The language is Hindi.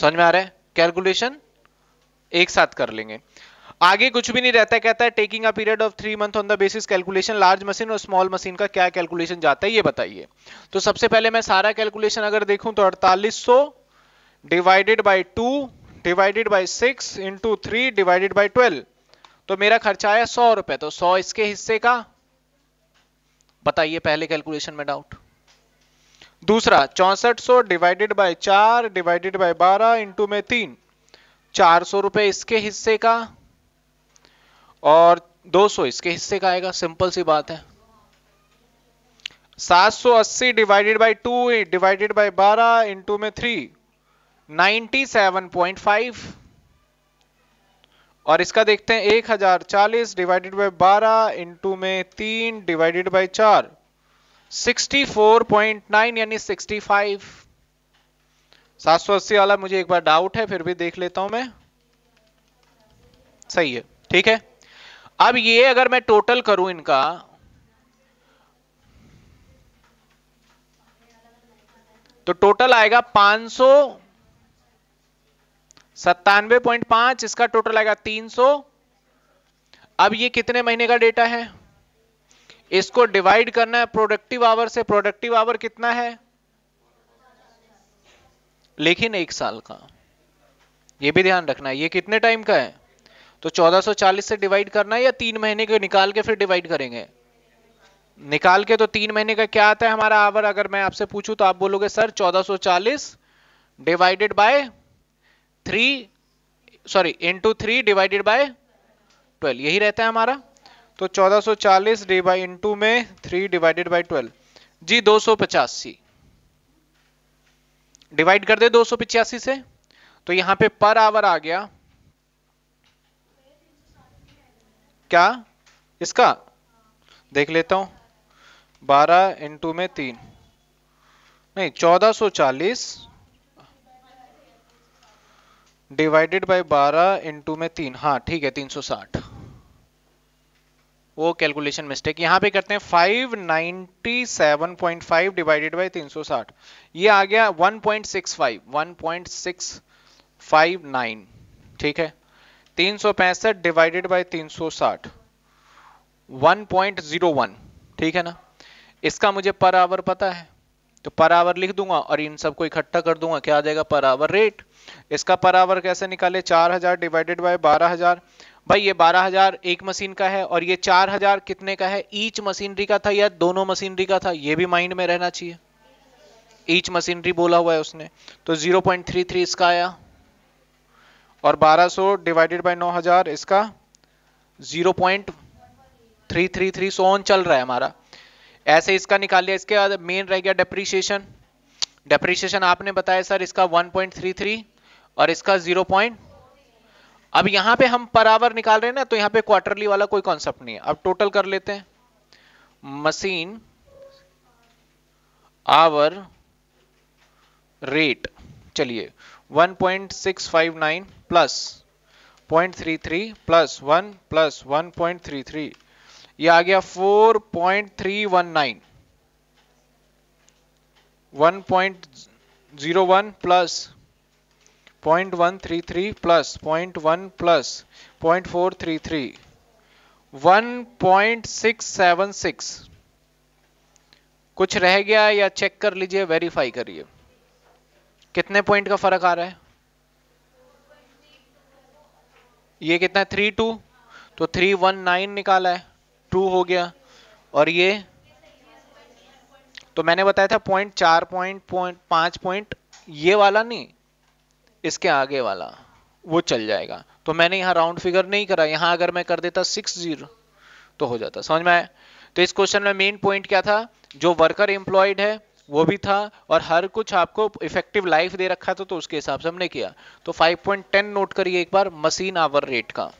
समझ में आ रहा है कैलकुलेशन एक साथ कर लेंगे आगे कुछ भी नहीं रहता है कहता है taking a period of three month on the basis calculation large machine और स्मॉल मशीन का क्या कैलकुलेशन जाता है ये बताइए तो सबसे पहले मैं सारा कैलकुलेशन अगर देखूं तो 4800 divided by two divided by six into three divided by twelve तो मेरा खर्चा आया सौ रुपए तो सौ इसके हिस्से का बताइए पहले कैलकुलेशन में डाउट दूसरा चौसठ सौ डिवाइडेड बाय चार डिवाइडेड बाय बारह इंटू में तीन चार सौ रुपए इसके हिस्से का और दो सौ इसके हिस्से का आएगा सिंपल सी बात है सात सौ अस्सी divided by two divided by बारह इंटू में थ्री सेवन पॉइंट फाइव और इसका देखते हैं एक हजार चालीस डिवाइडेड बाय बारह इंटू में तीन डिवाइडेड बाई चार 64.9 यानी 65 780 वाला मुझे एक बार डाउट है फिर भी देख लेता हूं मैं सही है ठीक है अब ये अगर मैं टोटल करूं इनका तो टोटल आएगा पांच सौ सत्तानवे पॉइंट पांच इसका टोटल आएगा तीन सौ अब ये कितने महीने का डेटा है इसको डिवाइड करना है प्रोडक्टिव आवर से प्रोडक्टिव आवर कितना है लेकिन एक साल का ये भी ध्यान रखना है ये कितने टाइम का है तो 1440 से डिवाइड करना है या तीन महीने के निकाल के फिर डिवाइड करेंगे निकाल के तो तीन महीने का क्या आता है हमारा आवर अगर मैं आपसे पूछूं तो आप बोलोगे sir 1440 divided by three sorry into three divided by twelve यही रहता है हमारा तो 1440 चालीस बाई इंटू में थ्री डिवाइडेड बाई ट्वेल्व जी दो सौ पचासी डिवाइड कर दे दो से तो यहां पे पर आवर आ गया क्या इसका देख लेता हूं बारह इंटू में तीन नहीं चौदह सो चालीस डिवाइडेड बाय बारह इंटू में तीन हाँ ठीक है तीन सौ साठ वो कैलकुलेशन मिस्टेक यहाँ पे करते हैं 597.5 डिवाइडेड बाय 360 ये आ गया 1.65 1.659 ठीक है तीन डिवाइडेड बाय 360 1.01 ठीक है ना इसका मुझे पर आवर पता है तो पर आवर लिख दूंगा और इन सबको इकट्ठा कर दूंगा क्या आ जाएगा पर आवर रेट इसका पर आवर कैसे निकाले 4000 डिवाइडेड बाय 12000 भाई ये 12000 एक मशीन का है और ये 4000 कितने का है ईच मशीनरी का था या दोनों मशीनरी का था ये भी माइंड में रहना चाहिए ईच मशीनरी बोला हुआ है उसने तो 0.33 इसका आया और 1200 डिवाइडेड बाय 9000 इसका 0.333 सो ऑन चल रहा है हमारा ऐसे इसका निकाल लिया इसके बाद मेन रह गया डेप्रीशिएशन डेप्रीशिएशन आपने बताया सर इसका थ्री और इसका पॉइंट अब यहां पे हम पर आवर निकाल रहे हैं ना तो यहां पे क्वार्टरली वाला कोई कॉन्सेप्ट नहीं है अब टोटल कर लेते हैं मशीन आवर रेट चलिए 1.659 प्लस 0.33 प्लस 1 प्लस 1.33 ये आ गया 4.319 1.01 plus point one three three plus point one plus point four three three one point six seven six कुछ रह गया या चेक कर लीजिए वेरीफाई करिए कितने पॉइंट का फर्क आ रहा है ये कितना है थ्री टू तो थ्री वन नाइन निकाला है टू हो गया और ये तो मैंने बताया था पॉइंट चार पॉइंट पॉइंट पांच पॉइंट ये वाला नहीं इसके आगे वाला वो चल जाएगा तो मैंने यहाँ राउंड फिगर नहीं करा यहाँ अगर मैं कर देता सिक्स जीरो तो हो जाता समझ में आया तो इस क्वेश्चन में मेन पॉइंट क्या था जो वर्कर एम्प्लॉयड है वो भी था और हर कुछ आपको इफेक्टिव लाइफ दे रखा था तो उसके हिसाब से हमने किया तो 5.10 नोट करिए एक बार मशीन आवर रेट का